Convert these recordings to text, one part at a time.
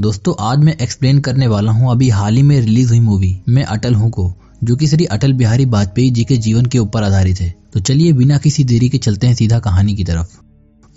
दोस्तों आज मैं एक्सप्लेन करने वाला हूँ अभी हाल ही में रिलीज हुई मूवी मैं अटल हूँ को जो कि श्री अटल बिहारी वाजपेयी जी के जीवन के ऊपर आधारित है तो चलिए बिना किसी देरी के चलते हैं सीधा कहानी की तरफ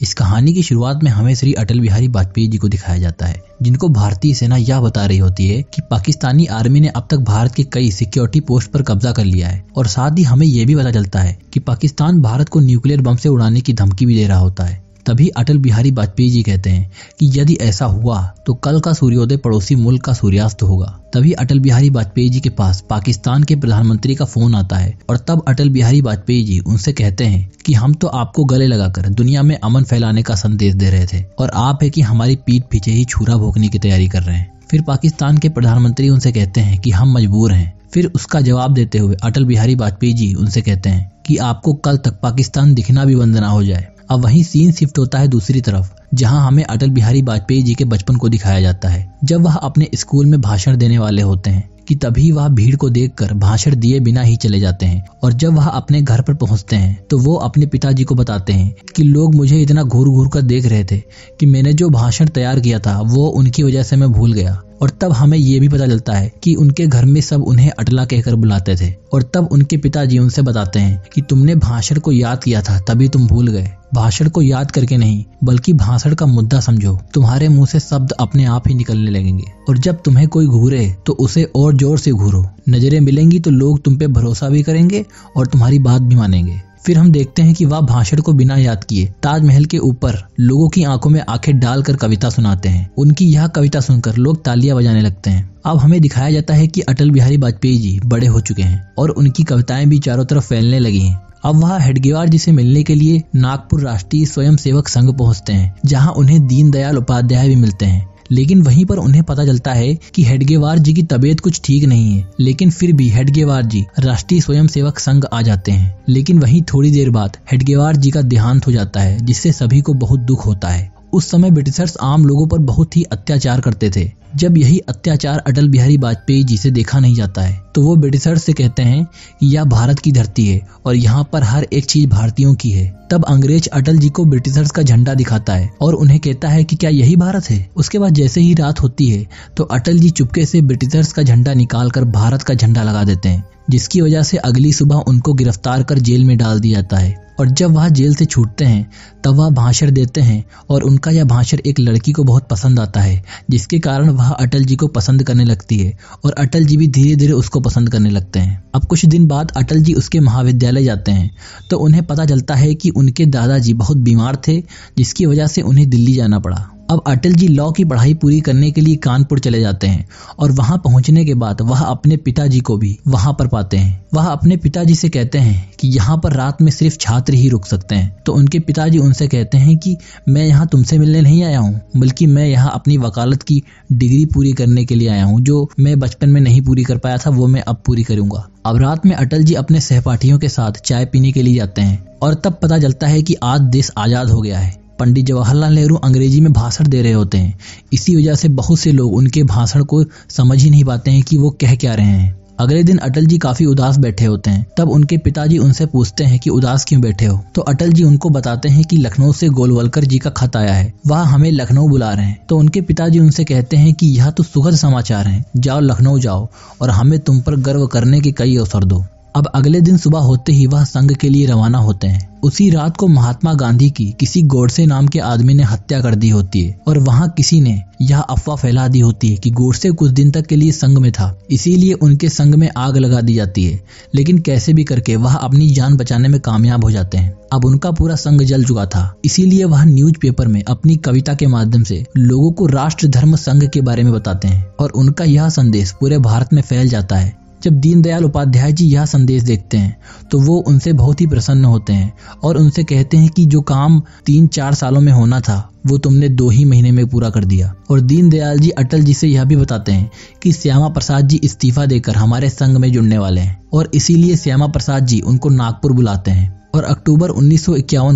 इस कहानी की शुरुआत में हमें श्री अटल बिहारी वाजपेयी जी को दिखाया जाता है जिनको भारतीय सेना यह बता रही होती है कि पाकिस्तानी आर्मी ने अब तक भारत के कई सिक्योरिटी पोस्ट पर कब्जा कर लिया है और साथ ही हमें यह भी पता चलता है कि पाकिस्तान भारत को न्यूक्लियर बम से उड़ाने की धमकी भी दे रहा होता है तभी अटल बिहारी वाजपेयी जी कहते हैं कि यदि ऐसा हुआ तो कल का सूर्योदय पड़ोसी मुल्क का सूर्यास्त होगा तभी अटल बिहारी वाजपेयी जी के पास पाकिस्तान के प्रधानमंत्री का फोन आता है और तब अटल बिहारी वाजपेयी जी उनसे कहते हैं कि हम तो आपको गले लगाकर दुनिया में अमन फैलाने का संदेश दे रहे थे और आप है कि हमारी पीठ पीछे ही छुरा भोगने की तैयारी कर रहे हैं फिर पाकिस्तान के प्रधानमंत्री उनसे कहते हैं कि हम मजबूर हैं फिर उसका जवाब देते हुए अटल बिहारी वाजपेयी जी उनसे कहते हैं कि आपको कल तक पाकिस्तान दिखना भी बंद ना हो जाए अब वही सीन शिफ्ट होता है दूसरी तरफ जहां हमें अटल बिहारी वाजपेयी जी के बचपन को दिखाया जाता है जब वह अपने स्कूल में भाषण देने वाले होते हैं कि तभी वह भीड़ को देखकर भाषण दिए बिना ही चले जाते हैं और जब वह अपने घर पर पहुंचते हैं तो वो अपने पिताजी को बताते हैं कि लोग मुझे इतना घूर घूर कर देख रहे थे कि मैंने जो भाषण तैयार किया था वो उनकी वजह से मैं भूल गया और तब हमें ये भी पता चलता है कि उनके घर में सब उन्हें अटला कहकर बुलाते थे और तब उनके पिताजी उनसे बताते हैं कि तुमने भाषण को याद किया था तभी तुम भूल गए भाषण को याद करके नहीं बल्कि भाषण का मुद्दा समझो तुम्हारे मुंह से शब्द अपने आप ही निकलने लगेंगे और जब तुम्हें कोई घूरे तो उसे और जोर से घूरो नजरें मिलेंगी तो लोग तुम पे भरोसा भी करेंगे और तुम्हारी बात भी मानेंगे फिर हम देखते हैं कि वह भाषण को बिना याद किए ताजमहल के ऊपर लोगों की आंखों में आंखें डालकर कविता सुनाते हैं उनकी यह कविता सुनकर लोग तालियां बजाने लगते हैं अब हमें दिखाया जाता है कि अटल बिहारी वाजपेयी जी बड़े हो चुके हैं और उनकी कविताएं भी चारों तरफ फैलने लगी हैं अब वह हेडगेवार जी से मिलने के लिए नागपुर राष्ट्रीय सेवक संघ पहुँचते हैं जहाँ उन्हें दीनदयाल उपाध्याय भी मिलते हैं लेकिन वहीं पर उन्हें पता चलता है कि हेडगेवार जी की तबीयत कुछ ठीक नहीं है लेकिन फिर भी हेडगेवार जी राष्ट्रीय स्वयंसेवक संघ आ जाते हैं लेकिन वहीं थोड़ी देर बाद हेडगेवार जी का देहांत हो जाता है जिससे सभी को बहुत दुख होता है उस समय ब्रिटिशर्स आम लोगों पर बहुत ही अत्याचार करते थे जब यही अत्याचार अटल बिहारी वाजपेयी जी से देखा नहीं जाता है तो वो ब्रिटिशर्स से कहते हैं कि यह भारत की धरती है और यहाँ पर हर एक चीज भारतीयों की है तब अंग्रेज अटल जी को ब्रिटिशर्स का झंडा दिखाता है और उन्हें कहता है कि क्या यही भारत है उसके बाद जैसे ही रात होती है तो अटल जी चुपके से ब्रिटिशर्स का झंडा निकाल कर भारत का झंडा लगा देते हैं जिसकी वजह से अगली सुबह उनको गिरफ्तार कर जेल में डाल दिया जाता है और जब वह जेल से छूटते हैं तब वह भाषण देते हैं और उनका यह भाषण एक लड़की को बहुत पसंद आता है जिसके कारण वह अटल जी को पसंद करने लगती है और अटल जी भी धीरे धीरे उसको पसंद करने लगते हैं अब कुछ दिन बाद अटल जी उसके महाविद्यालय जाते हैं तो उन्हें पता चलता है कि उनके दादाजी बहुत बीमार थे जिसकी वजह से उन्हें दिल्ली जाना पड़ा अब अटल जी लॉ की पढ़ाई पूरी करने के लिए कानपुर चले जाते हैं और वहां पहुंचने के बाद वह अपने पिताजी को भी वहां पर पाते हैं वह अपने पिताजी से कहते हैं कि यहाँ पर रात में सिर्फ छात्र ही रुक सकते हैं तो उनके पिताजी उनसे कहते हैं कि मैं यहाँ तुमसे मिलने नहीं आया हूँ बल्कि मैं यहाँ अपनी वकालत की डिग्री पूरी करने के लिए आया हूँ जो मैं बचपन में नहीं पूरी कर पाया था वो मैं अब पूरी करूंगा अब रात में अटल जी अपने सहपाठियों के साथ चाय पीने के लिए जाते हैं और तब पता चलता है कि आज देश आजाद हो गया है पंडित जवाहरलाल नेहरू अंग्रेजी में भाषण दे रहे होते हैं इसी वजह से बहुत से लोग उनके भाषण को समझ ही नहीं पाते हैं कि वो कह क्या रहे हैं अगले दिन अटल जी काफी उदास बैठे होते हैं तब उनके पिताजी उनसे पूछते हैं कि उदास क्यों बैठे हो तो अटल जी उनको बताते हैं कि लखनऊ से गोलवलकर जी का खत आया है वह हमें लखनऊ बुला रहे हैं तो उनके पिताजी उनसे कहते हैं कि यह तो सुखद समाचार है जाओ लखनऊ जाओ और हमें तुम पर गर्व करने के कई अवसर दो अब अगले दिन सुबह होते ही वह संघ के लिए रवाना होते हैं उसी रात को महात्मा गांधी की किसी गोडसे नाम के आदमी ने हत्या कर दी होती है और वहाँ किसी ने यह अफवाह फैला दी होती है कि गोडसे कुछ दिन तक के लिए संघ में था इसीलिए उनके संघ में आग लगा दी जाती है लेकिन कैसे भी करके वह अपनी जान बचाने में कामयाब हो जाते हैं अब उनका पूरा संघ जल चुका था इसीलिए वह पेपर में अपनी कविता के माध्यम से लोगों को राष्ट्र धर्म संघ के बारे में बताते हैं और उनका यह संदेश पूरे भारत में फैल जाता है जब दीनदयाल उपाध्याय जी यह संदेश देखते हैं तो वो उनसे बहुत ही प्रसन्न होते हैं और उनसे कहते हैं कि जो काम तीन चार सालों में होना था वो तुमने दो ही महीने में पूरा कर दिया और दीनदयाल जी अटल जी से यह भी बताते हैं कि श्यामा प्रसाद जी इस्तीफा देकर हमारे संघ में जुड़ने वाले हैं और इसीलिए श्यामा प्रसाद जी उनको नागपुर बुलाते हैं और अक्टूबर उन्नीस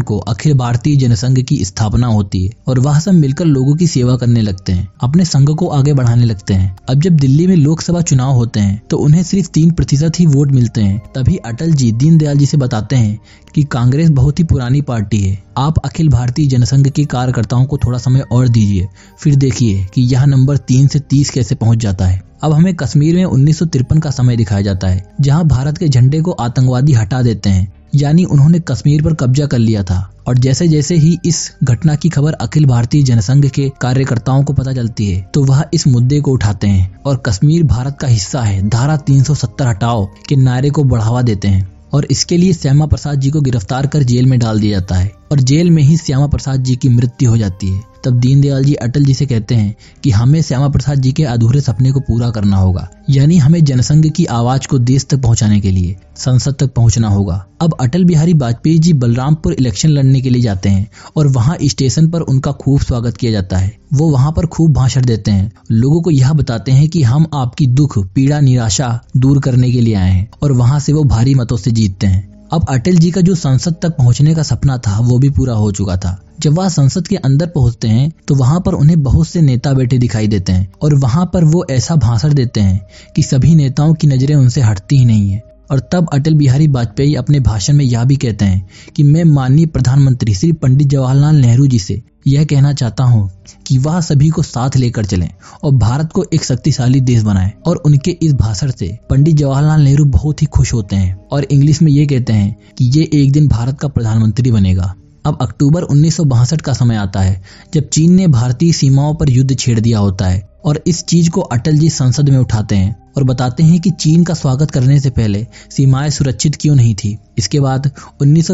को अखिल भारतीय जनसंघ की स्थापना होती है और वह सब मिलकर लोगों की सेवा करने लगते हैं अपने संघ को आगे बढ़ाने लगते हैं अब जब दिल्ली में लोकसभा चुनाव होते हैं तो उन्हें सिर्फ तीन प्रतिशत ही वोट मिलते हैं तभी अटल जी दीनदयाल जी से बताते हैं कि कांग्रेस बहुत ही पुरानी पार्टी है आप अखिल भारतीय जनसंघ के कार्यकर्ताओं को थोड़ा समय और दीजिए फिर देखिए कि यह नंबर तीन से तीस कैसे पहुंच जाता है अब हमें कश्मीर में उन्नीस का समय दिखाया जाता है जहां भारत के झंडे को आतंकवादी हटा देते हैं यानी उन्होंने कश्मीर पर कब्जा कर लिया था और जैसे जैसे ही इस घटना की खबर अखिल भारतीय जनसंघ के कार्यकर्ताओं को पता चलती है तो वह इस मुद्दे को उठाते हैं और कश्मीर भारत का हिस्सा है धारा 370 हटाओ के नारे को बढ़ावा देते हैं और इसके लिए श्यामा प्रसाद जी को गिरफ्तार कर जेल में डाल दिया जाता है और जेल में ही श्यामा प्रसाद जी की मृत्यु हो जाती है तब दीनदयाल जी अटल जी से कहते हैं कि हमें श्यामा प्रसाद जी के अधूरे सपने को पूरा करना होगा यानी हमें जनसंघ की आवाज को देश तक पहुंचाने के लिए संसद तक पहुंचना होगा अब अटल बिहारी वाजपेयी जी बलरामपुर इलेक्शन लड़ने के लिए जाते हैं और वहाँ स्टेशन पर उनका खूब स्वागत किया जाता है वो वहाँ पर खूब भाषण देते हैं लोगों को यह बताते हैं कि हम आपकी दुख पीड़ा निराशा दूर करने के लिए आए हैं और वहाँ से वो भारी मतों से जीतते हैं अब अटल जी का जो संसद तक पहुंचने का सपना था वो भी पूरा हो चुका था जब वह संसद के अंदर पहुंचते हैं तो वहां पर उन्हें बहुत से नेता बैठे दिखाई देते हैं और वहां पर वो ऐसा भाषण देते हैं कि सभी नेताओं की नजरें उनसे हटती ही नहीं है और तब अटल बिहारी वाजपेयी अपने भाषण में यह भी कहते हैं कि मैं माननीय प्रधानमंत्री श्री पंडित जवाहरलाल नेहरू जी से यह कहना चाहता हूँ कि वह सभी को साथ लेकर चलें और भारत को एक शक्तिशाली देश बनाएं और उनके इस भाषण से पंडित जवाहरलाल नेहरू बहुत ही खुश होते हैं और इंग्लिश में ये कहते हैं कि ये एक दिन भारत का प्रधानमंत्री बनेगा अब अक्टूबर उन्नीस का समय आता है जब चीन ने भारतीय सीमाओं पर युद्ध छेड़ दिया होता है और इस चीज को अटल जी संसद में उठाते हैं और बताते हैं कि चीन का स्वागत करने से पहले सीमाएं सुरक्षित क्यों नहीं थी इसके बाद उन्नीस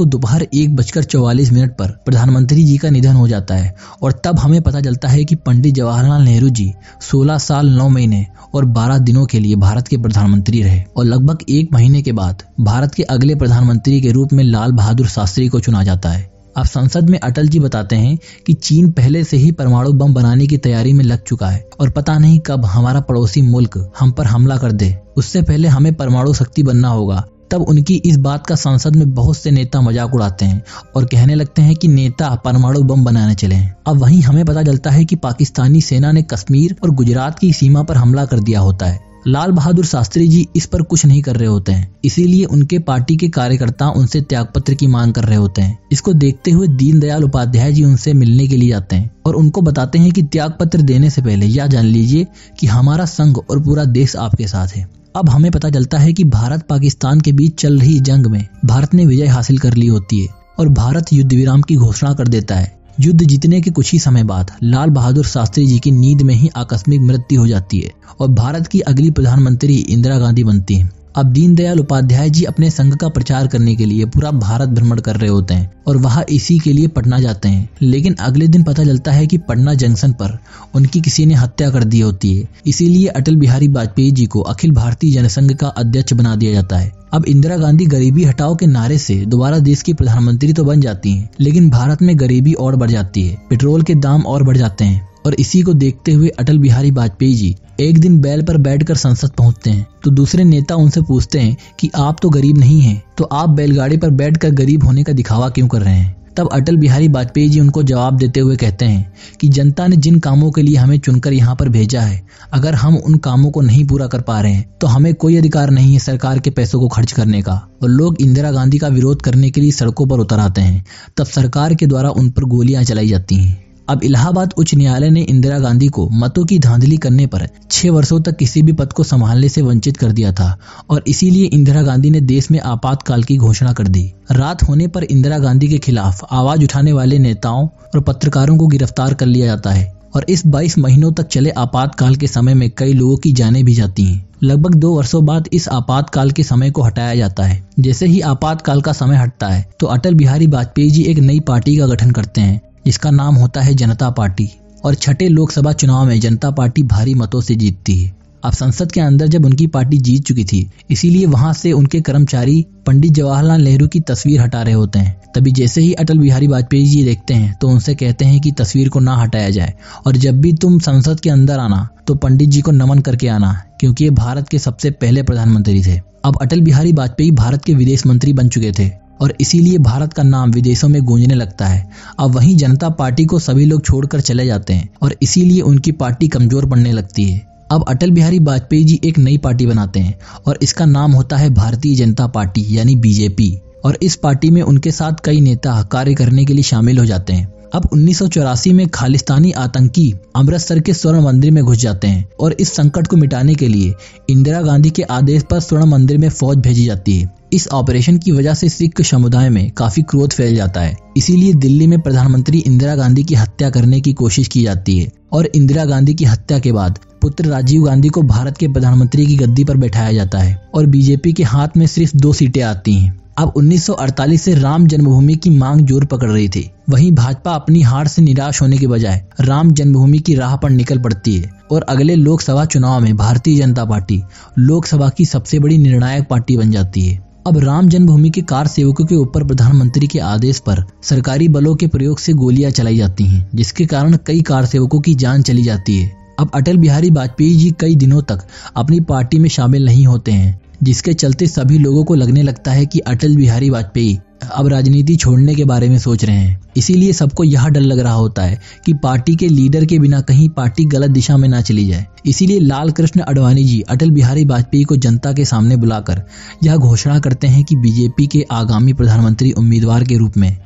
को दोपहर एक बजकर चौवालीस मिनट पर प्रधानमंत्री जी का निधन हो जाता है और तब हमें पता चलता है कि पंडित जवाहरलाल नेहरू जी 16 साल 9 महीने और 12 दिनों के लिए भारत के प्रधानमंत्री रहे और लगभग एक महीने के बाद भारत के अगले प्रधानमंत्री के रूप में लाल बहादुर शास्त्री को चुना जाता है आप संसद में अटल जी बताते हैं कि चीन पहले से ही परमाणु बम बनाने की तैयारी में लग चुका है और पता नहीं कब हमारा पड़ोसी मुल्क हम पर हमला कर दे उससे पहले हमें परमाणु शक्ति बनना होगा तब उनकी इस बात का संसद में बहुत से नेता मजाक उड़ाते हैं और कहने लगते हैं कि नेता परमाणु बम बनाने चले अब वहीं हमें पता चलता है कि पाकिस्तानी सेना ने कश्मीर और गुजरात की सीमा पर हमला कर दिया होता है लाल बहादुर शास्त्री जी इस पर कुछ नहीं कर रहे होते हैं इसीलिए उनके पार्टी के कार्यकर्ता उनसे त्यागपत्र की मांग कर रहे होते हैं इसको देखते हुए दीनदयाल उपाध्याय जी उनसे मिलने के लिए जाते हैं और उनको बताते हैं कि त्यागपत्र देने से पहले यह जान लीजिए कि हमारा संघ और पूरा देश आपके साथ है अब हमें पता चलता है कि भारत पाकिस्तान के बीच चल रही जंग में भारत ने विजय हासिल कर ली होती है और भारत युद्ध विराम की घोषणा कर देता है युद्ध जीतने के कुछ ही समय बाद लाल बहादुर शास्त्री जी की नींद में ही आकस्मिक मृत्यु हो जाती है और भारत की अगली प्रधानमंत्री इंदिरा गांधी बनती हैं अब दीनदयाल उपाध्याय जी अपने संघ का प्रचार करने के लिए पूरा भारत भ्रमण कर रहे होते हैं और वह इसी के लिए पटना जाते हैं लेकिन अगले दिन पता चलता है कि पटना जंक्शन पर उनकी किसी ने हत्या कर दी होती है इसीलिए अटल बिहारी वाजपेयी जी को अखिल भारतीय जनसंघ का अध्यक्ष बना दिया जाता है अब इंदिरा गांधी गरीबी हटाओ के नारे से दोबारा देश की प्रधानमंत्री तो बन जाती हैं, लेकिन भारत में गरीबी और बढ़ जाती है पेट्रोल के दाम और बढ़ जाते हैं और इसी को देखते हुए अटल बिहारी वाजपेयी जी एक दिन बैल पर बैठकर संसद पहुंचते हैं तो दूसरे नेता उनसे पूछते हैं कि आप तो गरीब नहीं हैं, तो आप बैलगाड़ी पर बैठकर गरीब होने का दिखावा क्यों कर रहे हैं तब अटल बिहारी वाजपेयी जी उनको जवाब देते हुए कहते हैं कि जनता ने जिन कामों के लिए हमें चुनकर यहाँ पर भेजा है अगर हम उन कामों को नहीं पूरा कर पा रहे हैं तो हमें कोई अधिकार नहीं है सरकार के पैसों को खर्च करने का और लोग इंदिरा गांधी का विरोध करने के लिए सड़कों पर उतर आते हैं तब सरकार के द्वारा उन पर गोलियां चलाई जाती हैं अब इलाहाबाद उच्च न्यायालय ने इंदिरा गांधी को मतों की धांधली करने पर छह वर्षों तक किसी भी पद को संभालने से वंचित कर दिया था और इसीलिए इंदिरा गांधी ने देश में आपातकाल की घोषणा कर दी रात होने पर इंदिरा गांधी के खिलाफ आवाज उठाने वाले नेताओं और पत्रकारों को गिरफ्तार कर लिया जाता है और इस 22 महीनों तक चले आपातकाल के समय में कई लोगों की जानें भी जाती हैं लगभग दो वर्षों बाद इस आपातकाल के समय को हटाया जाता है जैसे ही आपातकाल का समय हटता है तो अटल बिहारी वाजपेयी जी एक नई पार्टी का गठन करते हैं इसका नाम होता है जनता पार्टी और छठे लोकसभा चुनाव में जनता पार्टी भारी मतों से जीतती है अब संसद के अंदर जब उनकी पार्टी जीत चुकी थी इसीलिए वहां से उनके कर्मचारी पंडित जवाहरलाल नेहरू की तस्वीर हटा रहे होते हैं तभी जैसे ही अटल बिहारी वाजपेयी जी देखते हैं तो उनसे कहते हैं कि तस्वीर को ना हटाया जाए और जब भी तुम संसद के अंदर आना तो पंडित जी को नमन करके आना क्योंकि ये भारत के सबसे पहले प्रधानमंत्री थे अब अटल बिहारी वाजपेयी भारत के विदेश मंत्री बन चुके थे और इसीलिए भारत का नाम विदेशों में गूंजने लगता है अब वही जनता पार्टी को सभी लोग छोड़कर चले जाते हैं और इसीलिए उनकी पार्टी कमजोर पड़ने लगती है अब अटल बिहारी वाजपेयी जी एक नई पार्टी बनाते हैं और इसका नाम होता है भारतीय जनता पार्टी यानी बीजेपी और इस पार्टी में उनके साथ कई नेता कार्य करने के लिए शामिल हो जाते हैं अब उन्नीस में खालिस्तानी आतंकी अमृतसर के स्वर्ण मंदिर में घुस जाते हैं और इस संकट को मिटाने के लिए इंदिरा गांधी के आदेश पर स्वर्ण मंदिर में फौज भेजी जाती है इस ऑपरेशन की वजह से सिख समुदाय में काफी क्रोध फैल जाता है इसीलिए दिल्ली में प्रधानमंत्री इंदिरा गांधी की हत्या करने की कोशिश की जाती है और इंदिरा गांधी की हत्या के बाद पुत्र राजीव गांधी को भारत के प्रधानमंत्री की गद्दी पर बैठाया जाता है और बीजेपी के हाथ में सिर्फ दो सीटें आती हैं अब 1948 से राम जन्मभूमि की मांग जोर पकड़ रही थी वहीं भाजपा अपनी हार से निराश होने के बजाय राम जन्मभूमि की राह पर निकल पड़ती है और अगले लोकसभा चुनाव में भारतीय जनता पार्टी लोकसभा की सबसे बड़ी निर्णायक पार्टी बन जाती है अब राम जन्मभूमि के कार सेवकों के ऊपर प्रधानमंत्री के आदेश पर सरकारी बलों के प्रयोग से गोलियां चलाई जाती हैं जिसके कारण कई कार सेवकों की जान चली जाती है अब अटल बिहारी वाजपेयी जी कई दिनों तक अपनी पार्टी में शामिल नहीं होते हैं जिसके चलते सभी लोगों को लगने लगता है कि अटल बिहारी वाजपेयी अब राजनीति छोड़ने के बारे में सोच रहे हैं इसीलिए सबको यह डर लग रहा होता है कि पार्टी के लीडर के बिना कहीं पार्टी गलत दिशा में ना चली जाए इसीलिए लाल कृष्ण अडवाणी जी अटल बिहारी वाजपेयी को जनता के सामने बुलाकर यह घोषणा करते हैं कि बीजेपी के आगामी प्रधानमंत्री उम्मीदवार के रूप में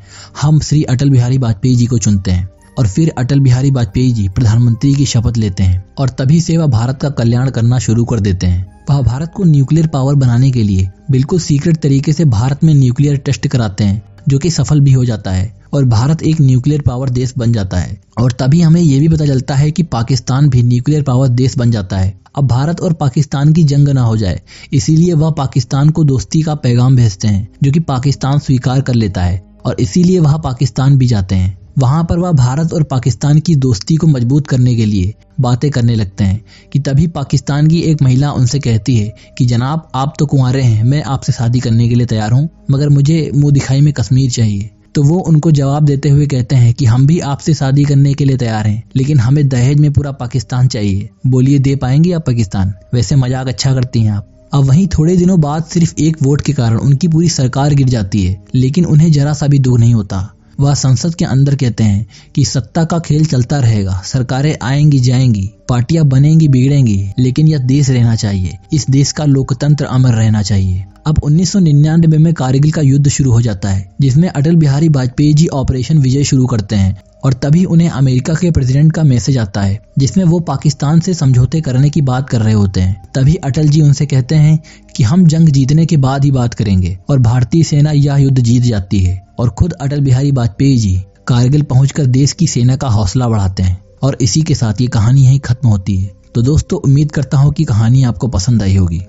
हम श्री अटल बिहारी वाजपेयी जी को चुनते हैं और फिर अटल बिहारी वाजपेयी जी प्रधानमंत्री की शपथ लेते हैं और तभी से वह भारत का कल्याण करना शुरू कर देते हैं वह भारत को न्यूक्लियर पावर बनाने के लिए बिल्कुल सीक्रेट तरीके से भारत में न्यूक्लियर टेस्ट कराते हैं जो कि सफल भी हो जाता है और भारत एक न्यूक्लियर पावर देश बन जाता है और तभी हमें ये भी पता चलता है कि पाकिस्तान भी न्यूक्लियर पावर देश बन जाता है अब भारत और पाकिस्तान की जंग ना हो जाए इसीलिए वह पाकिस्तान को दोस्ती का पैगाम भेजते हैं जो कि पाकिस्तान स्वीकार कर लेता है और इसीलिए वह पाकिस्तान भी जाते हैं वहाँ पर वह भारत और पाकिस्तान की दोस्ती को मजबूत करने के लिए बातें करने लगते हैं कि तभी पाकिस्तान की एक महिला उनसे कहती है कि जनाब आप तो कुंवरे हैं मैं आपसे शादी करने के लिए तैयार हूँ मगर मुझे मुँह दिखाई में कश्मीर चाहिए तो वो उनको जवाब देते हुए कहते हैं कि हम भी आपसे शादी करने के लिए तैयार हैं लेकिन हमें दहेज में पूरा पाकिस्तान चाहिए बोलिए दे पाएंगे आप पाकिस्तान वैसे मजाक अच्छा करती हैं आप अब वहीं थोड़े दिनों बाद सिर्फ एक वोट के कारण उनकी पूरी सरकार गिर जाती है लेकिन उन्हें जरा सा भी दुख नहीं होता वह संसद के अंदर कहते हैं कि सत्ता का खेल चलता रहेगा सरकारें आएंगी जाएंगी पार्टियां बनेंगी बिगड़ेंगी लेकिन यह देश रहना चाहिए इस देश का लोकतंत्र अमर रहना चाहिए अब 1999 में कारगिल का युद्ध शुरू हो जाता है जिसमें अटल बिहारी वाजपेयी जी ऑपरेशन विजय शुरू करते हैं और तभी उन्हें अमेरिका के प्रेसिडेंट का मैसेज आता है जिसमें वो पाकिस्तान से समझौते करने की बात कर रहे होते हैं तभी अटल जी उनसे कहते हैं कि हम जंग जीतने के बाद ही बात करेंगे और भारतीय सेना यह युद्ध जीत जाती है और खुद अटल बिहारी वाजपेयी जी कारगिल पहुंचकर देश की सेना का हौसला बढ़ाते हैं और इसी के साथ ये कहानी यही खत्म होती है तो दोस्तों उम्मीद करता हूँ कि कहानी आपको पसंद आई होगी